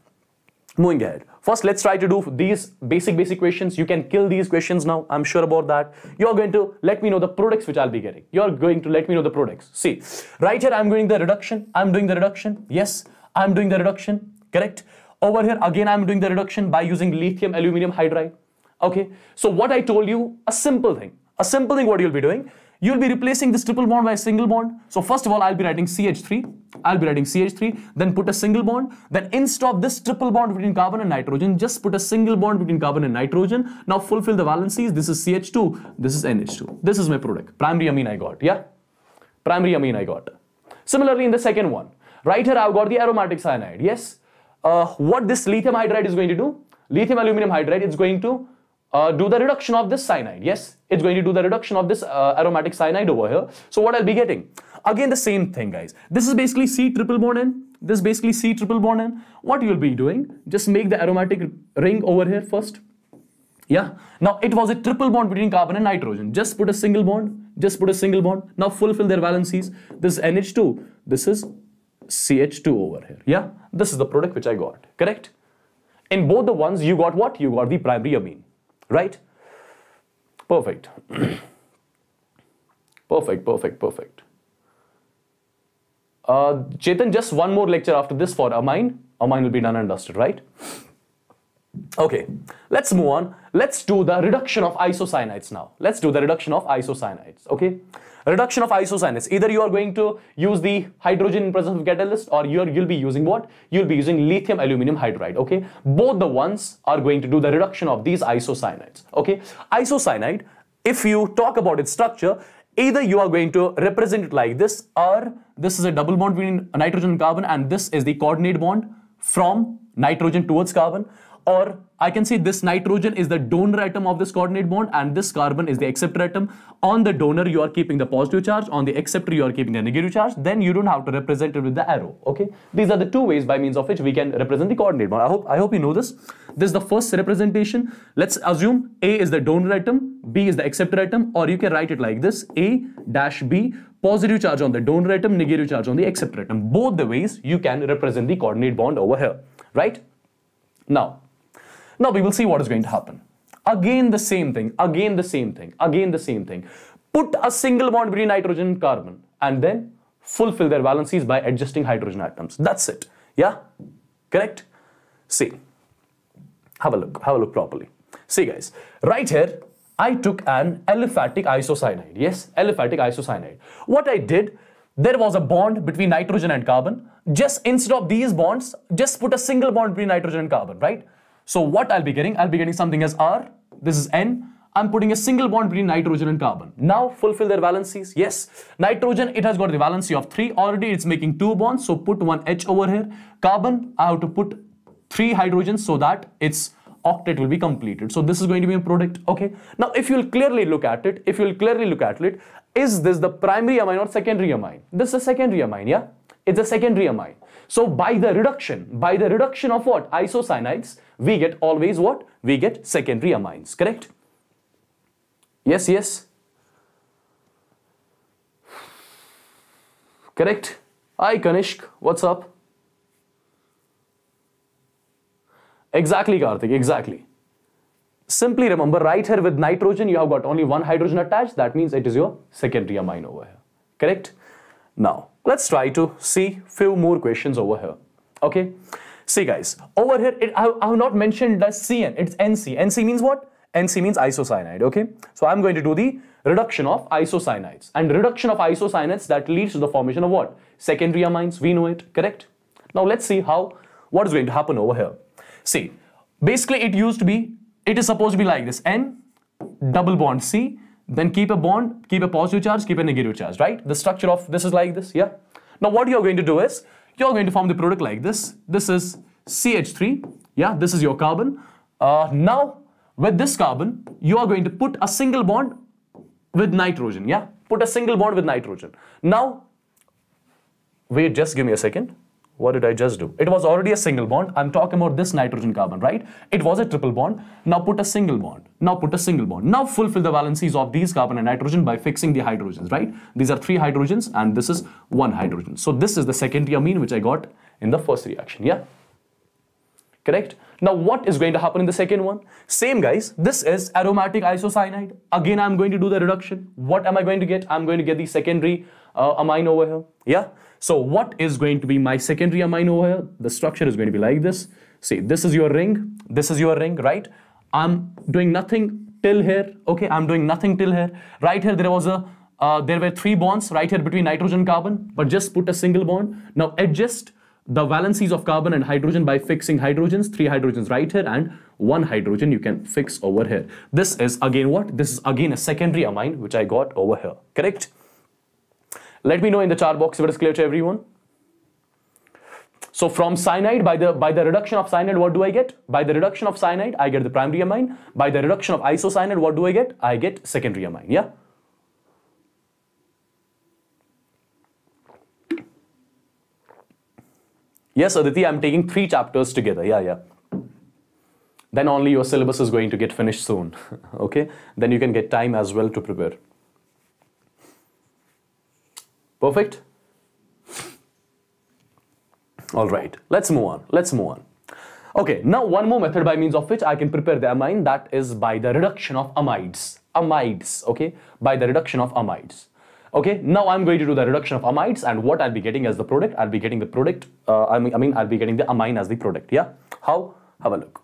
Moving ahead. First, let's try to do these basic, basic questions. You can kill these questions now. I'm sure about that. You're going to let me know the products which I'll be getting. You're going to let me know the products. See, right here, I'm doing the reduction. I'm doing the reduction. Yes, I'm doing the reduction. Correct. Over here, again, I'm doing the reduction by using lithium aluminum hydride. Okay. So what I told you, a simple thing. A simple thing what you'll be doing. You'll be replacing this triple bond by a single bond. So first of all, I'll be writing CH3. I'll be writing CH3. Then put a single bond. Then instead of this triple bond between carbon and nitrogen, just put a single bond between carbon and nitrogen. Now fulfill the valencies. This is CH2. This is NH2. This is my product. Primary amine I got. Yeah? Primary amine I got. Similarly, in the second one, right here I've got the aromatic cyanide. Yes? Uh, what this lithium hydride is going to do? Lithium aluminum hydride is going to uh, do the reduction of this cyanide. Yes, it's going to do the reduction of this uh, aromatic cyanide over here. So what I'll be getting? Again, the same thing, guys. This is basically C triple bond N. This is basically C triple bond N. What you'll be doing? Just make the aromatic ring over here first. Yeah. Now, it was a triple bond between carbon and nitrogen. Just put a single bond. Just put a single bond. Now, fulfill their valencies. This is NH2. This is CH2 over here. Yeah. This is the product which I got. Correct? In both the ones, you got what? You got the primary amine right? Perfect. *clears throat* perfect, perfect, perfect. Uh, Chetan, just one more lecture after this for Amine. Amine will be done and dusted, right? *sniffs* Okay, let's move on. Let's do the reduction of isocyanides now. Let's do the reduction of isocyanides. okay? reduction of isocyanates either you are going to use the hydrogen in presence of catalyst or you're you'll be using what you'll be using lithium aluminum hydride okay both the ones are going to do the reduction of these isocyanates okay isocyanide if you talk about its structure either you are going to represent it like this or this is a double bond between nitrogen and carbon and this is the coordinate bond from nitrogen towards carbon or I can say this nitrogen is the donor atom of this coordinate bond and this carbon is the acceptor atom. On the donor, you are keeping the positive charge. On the acceptor, you are keeping the negative charge. Then you don't have to represent it with the arrow, okay? These are the two ways by means of which we can represent the coordinate bond. I hope, I hope you know this. This is the first representation. Let's assume A is the donor atom, B is the acceptor atom, or you can write it like this, A dash B, positive charge on the donor atom, negative charge on the acceptor atom. Both the ways you can represent the coordinate bond over here, right? Now, now we will see what is going to happen. Again the same thing, again the same thing, again the same thing. Put a single bond between nitrogen and carbon and then fulfill their valencies by adjusting hydrogen atoms. That's it. Yeah? Correct? See. Have a look. Have a look properly. See guys, right here, I took an aliphatic isocyanide. Yes, aliphatic isocyanide. What I did, there was a bond between nitrogen and carbon. Just instead of these bonds, just put a single bond between nitrogen and carbon, right? So what I'll be getting? I'll be getting something as R. This is N. I'm putting a single bond between nitrogen and carbon. Now fulfill their valencies. Yes, nitrogen, it has got the valency of 3. Already it's making 2 bonds, so put one H over here. Carbon, I have to put 3 hydrogens so that its octet will be completed. So this is going to be a product, okay? Now if you'll clearly look at it, if you'll clearly look at it, is this the primary amine or secondary amine? This is the secondary amine, yeah? It's a secondary amine. So by the reduction, by the reduction of what? Isocyanides, we get always what? We get secondary amines, correct? Yes, yes. Correct. Hi Kanishk, what's up? Exactly Karthik, exactly. Simply remember right here with nitrogen you have got only one hydrogen attached that means it is your secondary amine over here. Correct? Now let's try to see few more questions over here. Okay. See guys, over here, it, I, I have not mentioned as CN, it's NC. NC means what? NC means isocyanide, okay? So I'm going to do the reduction of isocyanides. And reduction of isocyanides that leads to the formation of what? Secondary amines, we know it, correct? Now let's see how, what is going to happen over here. See, basically it used to be, it is supposed to be like this, N, double bond C, then keep a bond, keep a positive charge, keep a negative charge, right? The structure of this is like this, yeah? Now what you're going to do is, you're going to form the product like this. This is CH3. Yeah, this is your carbon. Uh, now, with this carbon, you are going to put a single bond with nitrogen. Yeah, put a single bond with nitrogen. Now, wait, just give me a second. What did I just do? It was already a single bond. I'm talking about this nitrogen carbon, right? It was a triple bond. Now put a single bond. Now put a single bond. Now fulfill the valencies of these carbon and nitrogen by fixing the hydrogens, right? These are three hydrogens and this is one hydrogen. So this is the second amine which I got in the first reaction, yeah? Correct? Now what is going to happen in the second one? Same guys, this is aromatic isocyanide. Again, I'm going to do the reduction. What am I going to get? I'm going to get the secondary uh, amine over here. Yeah. So what is going to be my secondary amine over here? The structure is going to be like this. See, this is your ring. This is your ring, right? I'm doing nothing till here. Okay, I'm doing nothing till here. Right here, there was a uh, there were three bonds right here between nitrogen carbon, but just put a single bond. Now adjust the valencies of carbon and hydrogen by fixing hydrogens, three hydrogens right here and one hydrogen you can fix over here. This is again what? This is again a secondary amine which I got over here, correct? Let me know in the chat box if it is clear to everyone. So from cyanide, by the, by the reduction of cyanide, what do I get? By the reduction of cyanide, I get the primary amine. By the reduction of isocyanide, what do I get? I get secondary amine, yeah? Yes, Aditi, I'm taking three chapters together, yeah, yeah. Then only your syllabus is going to get finished soon, *laughs* okay? Then you can get time as well to prepare. Perfect? All right, let's move on. Let's move on. Okay, now one more method by means of which I can prepare the amine that is by the reduction of amides. Amides, okay? By the reduction of amides. Okay, now I'm going to do the reduction of amides and what I'll be getting as the product, I'll be getting the product, uh, I, mean, I mean I'll be getting the amine as the product, yeah? How? Have a look.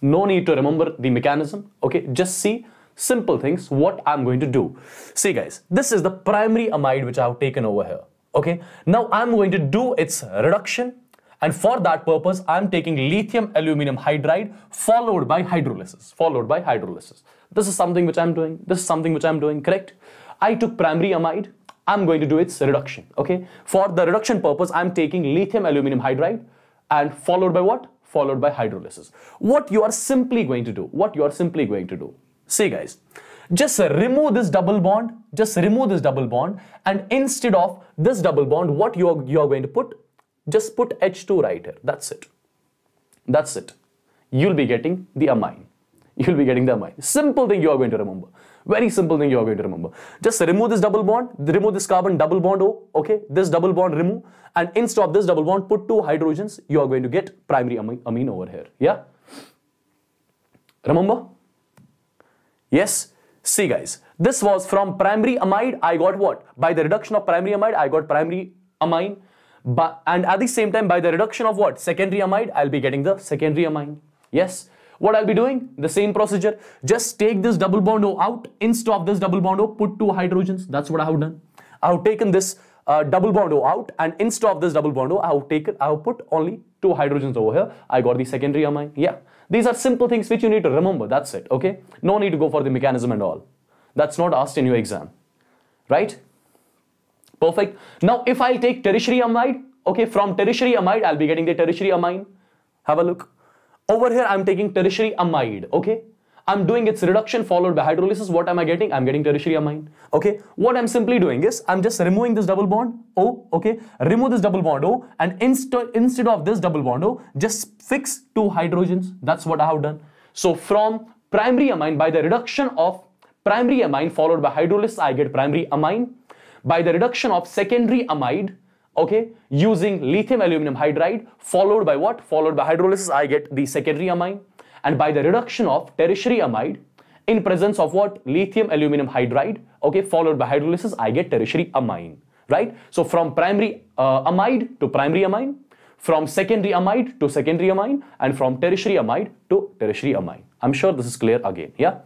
No need to remember the mechanism, okay? Just see simple things what I'm going to do. See guys, this is the primary amide which I've taken over here. Okay, now I'm going to do its reduction and for that purpose, I'm taking lithium aluminum hydride followed by hydrolysis, followed by hydrolysis. This is something which I'm doing. This is something which I'm doing, correct? I took primary amide. I'm going to do its reduction, okay? For the reduction purpose, I'm taking lithium aluminum hydride and followed by what? Followed by hydrolysis. What you are simply going to do, what you are simply going to do See guys, just remove this double bond, just remove this double bond and instead of this double bond, what you're, you're going to put? Just put H2 right here, that's it. That's it. You'll be getting the amine. You'll be getting the amine. Simple thing you are going to remember. Very simple thing you are going to remember. Just remove this double bond, remove this carbon double bond O, okay? This double bond remove and instead of this double bond, put two hydrogens. You are going to get primary amine, amine over here, yeah? Remember? Yes? See guys, this was from primary amide, I got what? By the reduction of primary amide, I got primary amine. But, and at the same time, by the reduction of what? Secondary amide, I'll be getting the secondary amine. Yes? What I'll be doing? The same procedure. Just take this double bond O out. Instead of this double bond O, put two hydrogens. That's what I have done. I have taken this uh, double bond O out and instead of this double bond O, I have taken, I have put only two hydrogens over here. I got the secondary amine. Yeah. These are simple things which you need to remember, that's it, okay? No need to go for the mechanism and all. That's not asked in your exam, right? Perfect. Now, if i take tertiary amide, okay, from tertiary amide, I'll be getting the tertiary amine. Have a look. Over here, I'm taking tertiary amide, okay? I'm doing its reduction followed by hydrolysis. What am I getting? I'm getting tertiary amine. Okay. What I'm simply doing is I'm just removing this double bond O. Okay. Remove this double bond O and inst instead of this double bond O, just fix two hydrogens. That's what I have done. So from primary amine by the reduction of primary amine followed by hydrolysis, I get primary amine. By the reduction of secondary amide, okay, using lithium aluminum hydride followed by what? Followed by hydrolysis, I get the secondary amine and by the reduction of tertiary amide in presence of what lithium aluminum hydride okay followed by hydrolysis i get tertiary amine right so from primary uh, amide to primary amine from secondary amide to secondary amine and from tertiary amide to tertiary amine i'm sure this is clear again yeah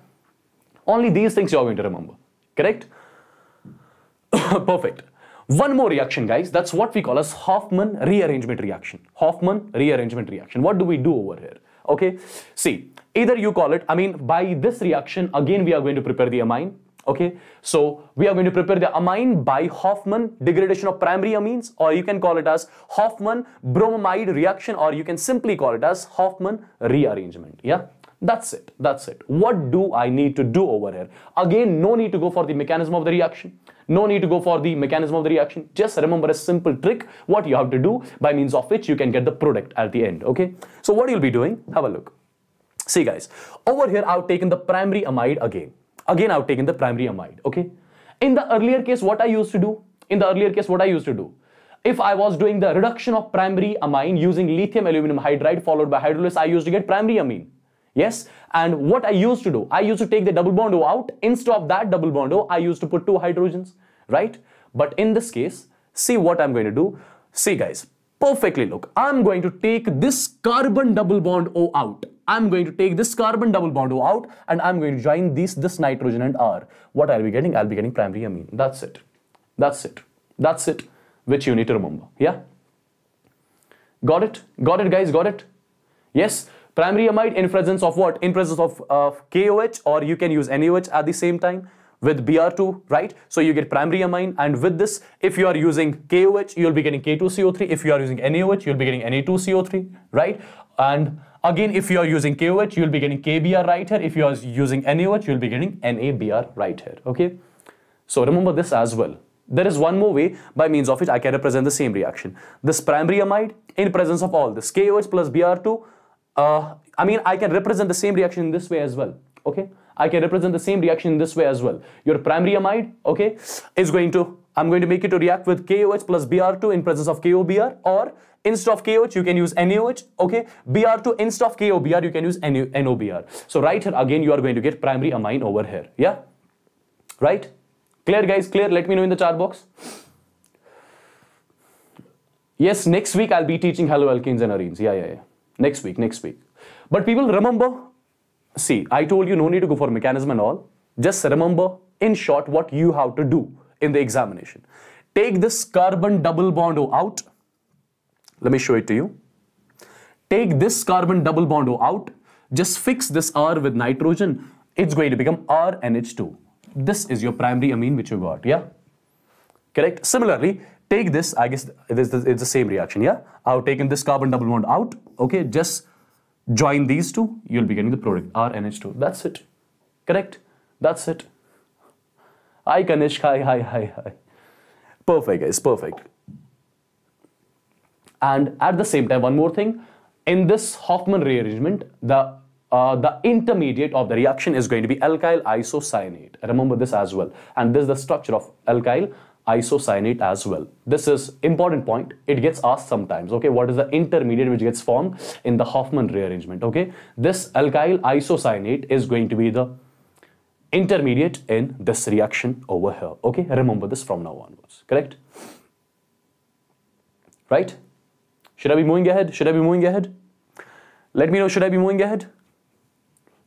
only these things you're going to remember correct *coughs* perfect one more reaction guys that's what we call as hoffman rearrangement reaction hoffman rearrangement reaction what do we do over here Okay, see, either you call it, I mean, by this reaction, again, we are going to prepare the amine. Okay, so we are going to prepare the amine by Hoffman degradation of primary amines, or you can call it as Hoffman bromamide reaction, or you can simply call it as Hoffman rearrangement. Yeah, that's it. That's it. What do I need to do over here? Again, no need to go for the mechanism of the reaction. No need to go for the mechanism of the reaction. Just remember a simple trick what you have to do by means of which you can get the product at the end. Okay. So what you'll be doing, have a look. See guys, over here I've taken the primary amide again. Again I've taken the primary amide. Okay. In the earlier case, what I used to do? In the earlier case, what I used to do? if I was doing the reduction of primary amine using lithium aluminum hydride followed by hydrolysis, I used to get primary amine. Yes, and what I used to do, I used to take the double bond O out. Instead of that double bond O, I used to put two hydrogens, right? But in this case, see what I'm going to do. See guys, perfectly look, I'm going to take this carbon double bond O out. I'm going to take this carbon double bond O out and I'm going to join these, this nitrogen and R. What I'll be getting? I'll be getting primary amine. That's it. That's it. That's it, which you need to remember. Yeah? Got it? Got it, guys? Got it? Yes? Primary amide in presence of what? In presence of uh, KOH or you can use NaOH at the same time with Br2, right? So you get primary amine and with this, if you are using KOH, you'll be getting K2CO3. If you are using NaOH, you'll be getting Na2CO3, right? And again, if you are using KOH, you'll be getting KBr right here. If you are using NaOH, you'll be getting NaBr right here, okay? So remember this as well. There is one more way by means of which I can represent the same reaction. This primary amide in presence of all this KOH plus Br2 uh, I mean, I can represent the same reaction in this way as well, okay? I can represent the same reaction in this way as well. Your primary amide, okay, is going to, I'm going to make it to react with KOH plus Br2 in presence of KOBr or instead of KOH, you can use NaOH, okay? Br2 instead of KOBr, you can use NOBr. So right here, again, you are going to get primary amine over here, yeah? Right? Clear, guys, clear? Let me know in the chat box. Yes, next week I'll be teaching hello alkenes and arenes. Yeah, yeah, yeah next week, next week. But people remember, see, I told you no need to go for mechanism and all. Just remember, in short, what you have to do in the examination. Take this carbon double bond O out. Let me show it to you. Take this carbon double bond O out. Just fix this R with nitrogen. It's going to become RNH2. This is your primary amine which you got, yeah? Correct? Similarly, take this, I guess it is the, it's the same reaction, yeah? I've taken this carbon double bond out, okay? Just join these two, you'll be getting the product, RNH2. That's it, correct? That's it. Hi, Kanishk, hi, hi, hi, hi. Perfect, guys, perfect. And at the same time, one more thing. In this Hoffman rearrangement, the uh, the intermediate of the reaction is going to be alkyl isocyanate. Remember this as well. And this is the structure of alkyl isocyanate as well. This is important point. It gets asked sometimes, okay, what is the intermediate which gets formed in the Hoffman rearrangement, okay? This alkyl isocyanate is going to be the intermediate in this reaction over here, okay? Remember this from now onwards, correct? Right? Should I be moving ahead? Should I be moving ahead? Let me know, should I be moving ahead?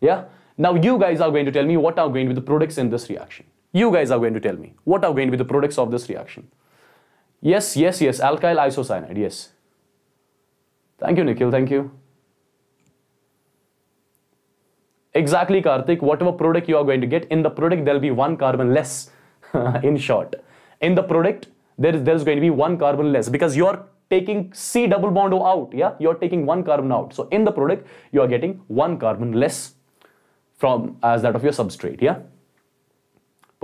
Yeah? Now you guys are going to tell me what are going to be the products in this reaction. You guys are going to tell me what are going to be the products of this reaction. Yes, yes, yes, alkyl isocyanide, yes. Thank you, Nikhil, thank you. Exactly, Karthik, whatever product you are going to get, in the product there will be one carbon less, *laughs* in short. In the product, there is, there is going to be one carbon less because you are taking C double bond O out, yeah? You are taking one carbon out. So in the product, you are getting one carbon less from as that of your substrate, yeah?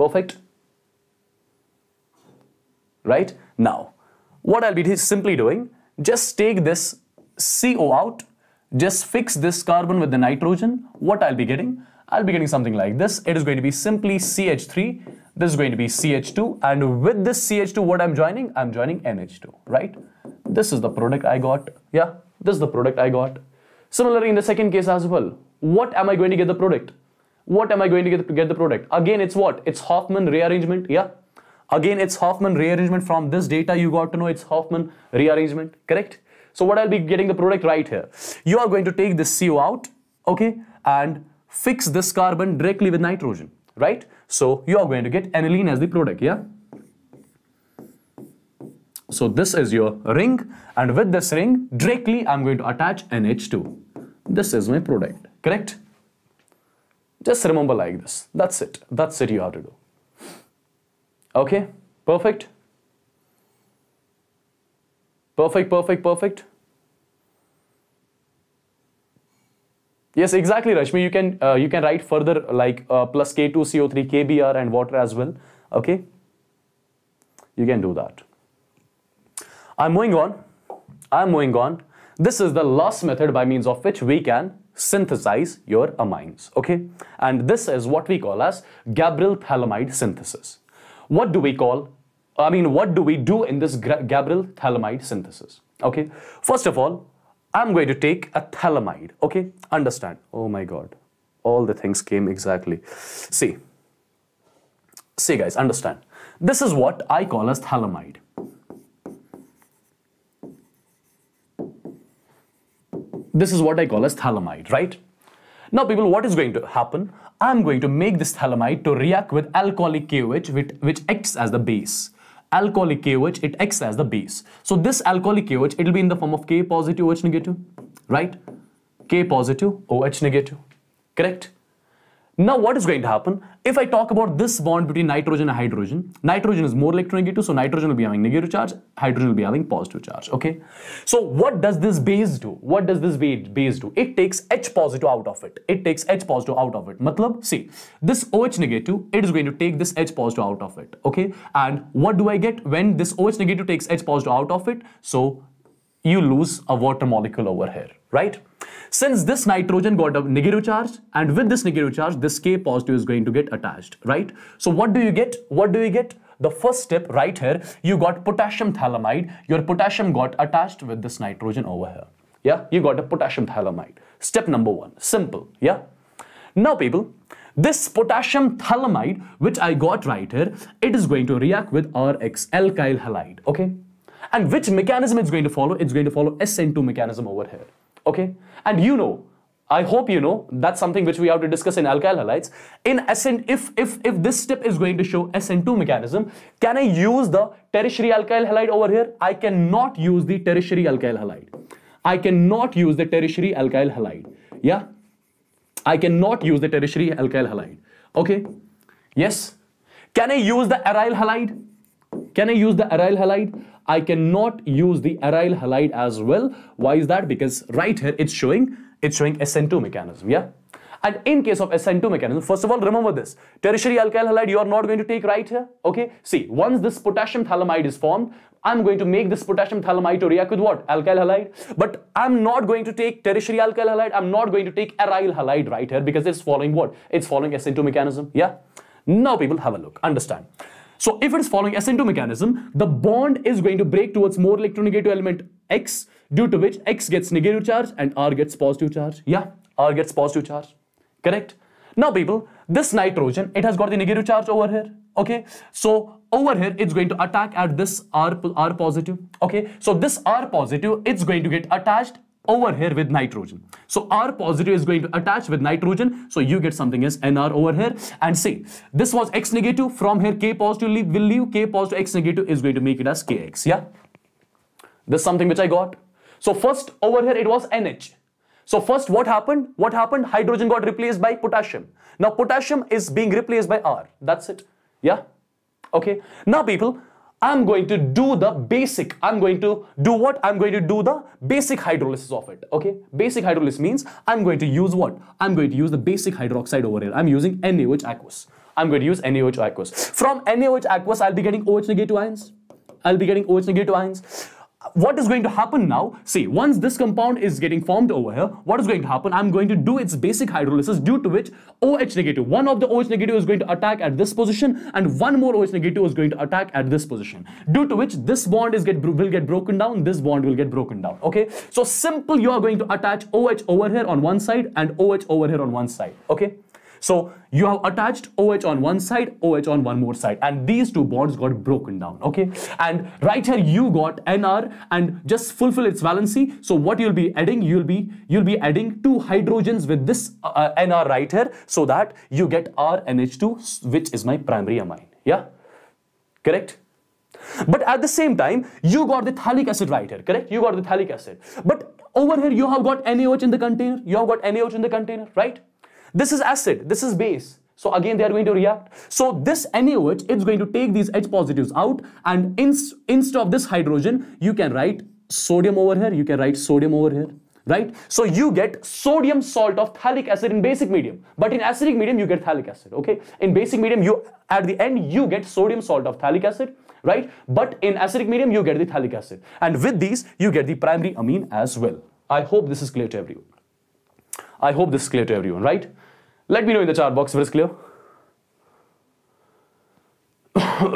Perfect? Right? Now, what I'll be simply doing, just take this CO out, just fix this carbon with the nitrogen. What I'll be getting? I'll be getting something like this. It is going to be simply CH3. This is going to be CH2. And with this CH2, what I'm joining? I'm joining NH2, right? This is the product I got. Yeah, this is the product I got. Similarly, in the second case as well, what am I going to get the product? what am I going to get, get the product? Again, it's what? It's Hoffman rearrangement, yeah? Again, it's Hoffman rearrangement. From this data, you got to know it's Hoffman rearrangement, correct? So what I'll be getting the product right here. You are going to take this CO out, okay? And fix this carbon directly with nitrogen, right? So you are going to get aniline as the product, yeah? So this is your ring and with this ring, directly I'm going to attach NH2. This is my product, correct? Just remember like this. That's it. That's it you have to do. Okay, perfect. Perfect, perfect, perfect. Yes, exactly, Rashmi. You can uh, you can write further like uh, plus K2, CO3, KBr and water as well. Okay, you can do that. I'm moving on. I'm moving on. This is the last method by means of which we can synthesize your amines, okay? And this is what we call as Gabriel thalamide synthesis. What do we call, I mean, what do we do in this Gabriel thalamide synthesis, okay? First of all, I'm going to take a thalamide, okay? Understand, oh my God, all the things came exactly. See, see guys, understand. This is what I call as thalamide. This is what I call as thalamide, right? Now people, what is going to happen? I'm going to make this thalamide to react with alcoholic KOH which, which acts as the base. Alcoholic KOH, it acts as the base. So this alcoholic KOH, it'll be in the form of K positive OH negative, right? K positive OH negative, correct? Now what is going to happen? If I talk about this bond between nitrogen and hydrogen, nitrogen is more electronegative, so nitrogen will be having negative charge, hydrogen will be having positive charge, okay? So what does this base do? What does this base do? It takes H positive out of it. It takes H positive out of it. Matlab, see, this OH negative, it is going to take this H positive out of it, okay? And what do I get when this OH negative takes H positive out of it? So you lose a water molecule over here right? Since this nitrogen got a negative charge and with this negative charge, this K positive is going to get attached, right? So what do you get? What do you get? The first step right here, you got potassium thalamide. Your potassium got attached with this nitrogen over here. Yeah, you got a potassium thalamide. Step number one, simple, yeah? Now people, this potassium thalamide, which I got right here, it is going to react with RX alkyl halide, okay? And which mechanism it's going to follow? It's going to follow SN2 mechanism over here. Okay? And you know, I hope you know, that's something which we have to discuss in alkyl halides. In SN, if, if, if this step is going to show SN2 mechanism, can I use the tertiary alkyl halide over here? I cannot use the tertiary alkyl halide. I cannot use the tertiary alkyl halide. Yeah? I cannot use the tertiary alkyl halide. Okay? Yes? Can I use the aryl halide? Can I use the aryl halide? I cannot use the aryl halide as well. Why is that? Because right here it's showing it's showing SN2 mechanism. Yeah. And in case of SN2 mechanism, first of all, remember this. Tertiary alkyl halide, you are not going to take right here. Okay. See, once this potassium thalamide is formed, I'm going to make this potassium thalamide to react with what? Alkyl halide. But I'm not going to take tertiary alkyl halide. I'm not going to take aryl halide right here because it's following what? It's following SN2 mechanism. Yeah. Now people have a look. Understand. So if it is following SN2 mechanism, the bond is going to break towards more electronegative element X, due to which X gets negative charge and R gets positive charge. Yeah, R gets positive charge. Correct? Now people, this nitrogen, it has got the negative charge over here. Okay, so over here, it's going to attack at this R, R positive. Okay, so this R positive, it's going to get attached over here with nitrogen. So R positive is going to attach with nitrogen. So you get something as NR over here. And see, this was X negative. From here, K positive leave, will leave. K positive X negative is going to make it as KX. Yeah. This is something which I got. So first over here, it was NH. So first what happened? What happened? Hydrogen got replaced by potassium. Now potassium is being replaced by R. That's it. Yeah. Okay. Now people, I'm going to do the basic, I'm going to do what? I'm going to do the basic hydrolysis of it, okay? Basic hydrolysis means I'm going to use what? I'm going to use the basic hydroxide over here. I'm using NaOH aqueous. I'm going to use NaOH aqueous. From NaOH aqueous, I'll be getting OH negative ions. I'll be getting OH negative ions what is going to happen now? See, once this compound is getting formed over here, what is going to happen? I'm going to do its basic hydrolysis due to which OH negative, one of the OH negative is going to attack at this position and one more OH negative is going to attack at this position. Due to which this bond is get will get broken down, this bond will get broken down, okay? So simple, you are going to attach OH over here on one side and OH over here on one side, okay? So you have attached OH on one side, OH on one more side, and these two bonds got broken down, okay? And right here you got NR and just fulfill its valency. So what you'll be adding, you'll be you'll be adding two hydrogens with this uh, NR right here, so that you get RNH2, which is my primary amine. Yeah, correct. But at the same time, you got the thalic acid right here, correct? You got the thalic acid. But over here, you have got NaOH in the container. You have got NaOH in the container, right? This is acid, this is base. So again, they are going to react. So this NaOH is going to take these H positives out and instead of this hydrogen, you can write sodium over here, you can write sodium over here, right? So you get sodium salt of phthalic acid in basic medium, but in acidic medium, you get phthalic acid, okay? In basic medium, you at the end, you get sodium salt of phthalic acid, right? But in acidic medium, you get the phthalic acid. And with these, you get the primary amine as well. I hope this is clear to everyone. I hope this is clear to everyone, right? Let me know in the chat box if it's clear. *coughs*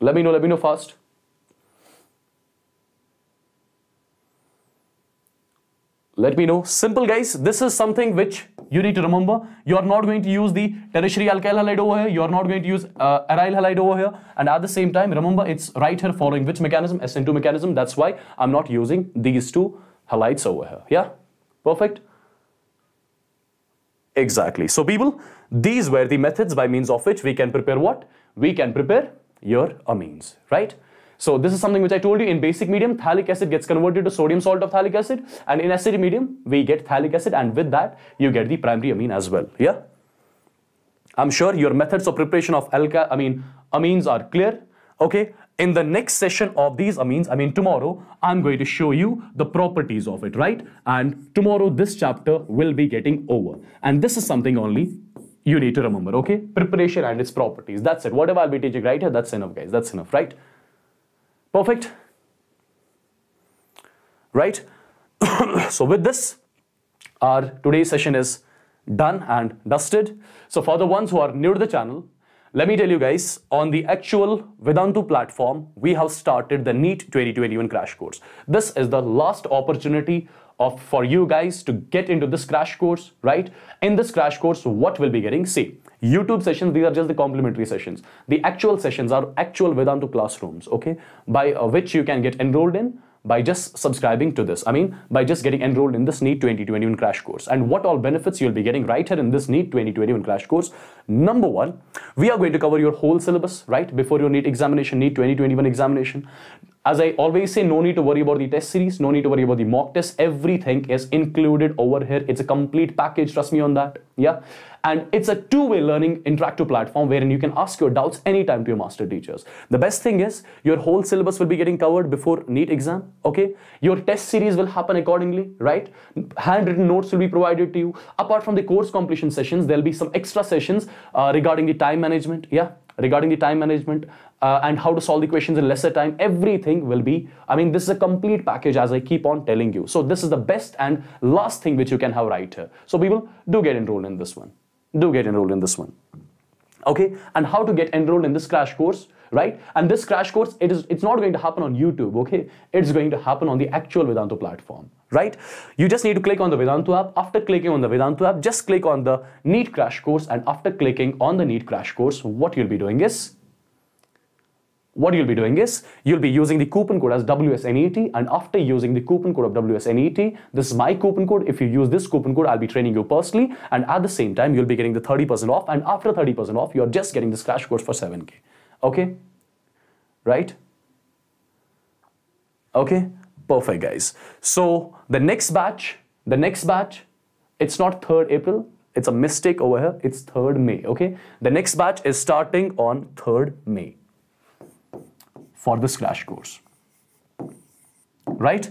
let me know, let me know fast. Let me know. Simple guys, this is something which you need to remember. You are not going to use the tertiary alkyl halide over here. You are not going to use uh, aryl halide over here. And at the same time, remember it's right here following which mechanism? SN2 mechanism. That's why I'm not using these two halides over here. Yeah. Perfect? Exactly. So people, these were the methods by means of which we can prepare what? We can prepare your amines, right? So this is something which I told you in basic medium, thalic acid gets converted to sodium salt of thalic acid and in acidic medium, we get thalic acid and with that, you get the primary amine as well, yeah? I'm sure your methods of preparation of alka, I mean, amines are clear, okay? In the next session of these amines, I mean tomorrow, I'm going to show you the properties of it, right? And tomorrow this chapter will be getting over. And this is something only you need to remember, okay? Preparation and its properties. That's it. Whatever I'll be teaching right here, that's enough, guys. That's enough, right? Perfect? Right? *coughs* so with this, our today's session is done and dusted. So for the ones who are new to the channel, let me tell you guys, on the actual Vedantu platform, we have started the NEET 2021 crash course. This is the last opportunity of for you guys to get into this crash course, right? In this crash course, what will be getting? See, YouTube sessions, these are just the complimentary sessions. The actual sessions are actual Vedantu classrooms, okay? By uh, which you can get enrolled in by just subscribing to this. I mean, by just getting enrolled in this NEET 2021 crash course. And what all benefits you'll be getting right here in this NEET 2021 crash course. Number one, we are going to cover your whole syllabus, right? Before your NEET examination, NEET 2021 examination. As I always say, no need to worry about the test series, no need to worry about the mock test. Everything is included over here. It's a complete package, trust me on that. Yeah. And it's a two-way learning interactive platform wherein you can ask your doubts anytime to your master teachers. The best thing is your whole syllabus will be getting covered before NEET exam. Okay. Your test series will happen accordingly, right? Handwritten notes will be provided to you. Apart from the course completion sessions, there'll be some extra sessions uh, regarding the time management. Yeah regarding the time management uh, and how to solve the equations in lesser time. Everything will be, I mean, this is a complete package as I keep on telling you. So this is the best and last thing which you can have right here. So people do get enrolled in this one. Do get enrolled in this one. Okay, and how to get enrolled in this crash course, right? And this crash course, it is it's not going to happen on YouTube, okay? It's going to happen on the actual Vedantu platform, right? You just need to click on the Vedantu app. After clicking on the Vedantu app, just click on the Neat Crash Course, and after clicking on the Neat Crash Course, what you'll be doing is what you'll be doing is you'll be using the coupon code as WSNET and after using the coupon code of WSNET, this is my coupon code. If you use this coupon code, I'll be training you personally and at the same time, you'll be getting the 30% off and after 30% off, you're just getting this crash course for 7K. Okay? Right? Okay? Perfect, guys. So the next batch, the next batch, it's not 3rd April, it's a mistake over here. It's 3rd May, okay? The next batch is starting on 3rd May for this crash course. Right?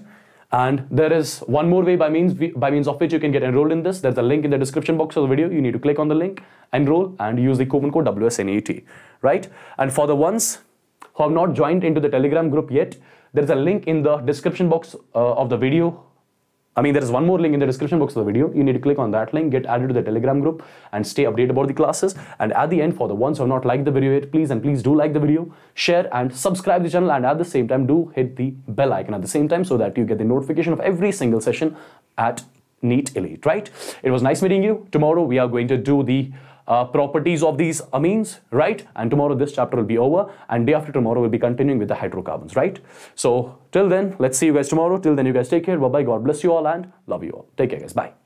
And there is one more way by means by means of which you can get enrolled in this. There's a link in the description box of the video. You need to click on the link, enroll, and use the coupon code WSNET. Right? And for the ones who have not joined into the Telegram group yet, there's a link in the description box uh, of the video I mean, there is one more link in the description box of the video. You need to click on that link, get added to the Telegram group, and stay updated about the classes. And at the end, for the ones who have not liked the video yet, please and please do like the video, share and subscribe the channel, and at the same time, do hit the bell icon at the same time so that you get the notification of every single session at Neat Elite, right? It was nice meeting you. Tomorrow, we are going to do the uh, properties of these amines, right? And tomorrow, this chapter will be over, and day after tomorrow, we'll be continuing with the hydrocarbons, right? So, Till then, let's see you guys tomorrow. Till then, you guys take care. Bye bye. God bless you all and love you all. Take care, guys. Bye.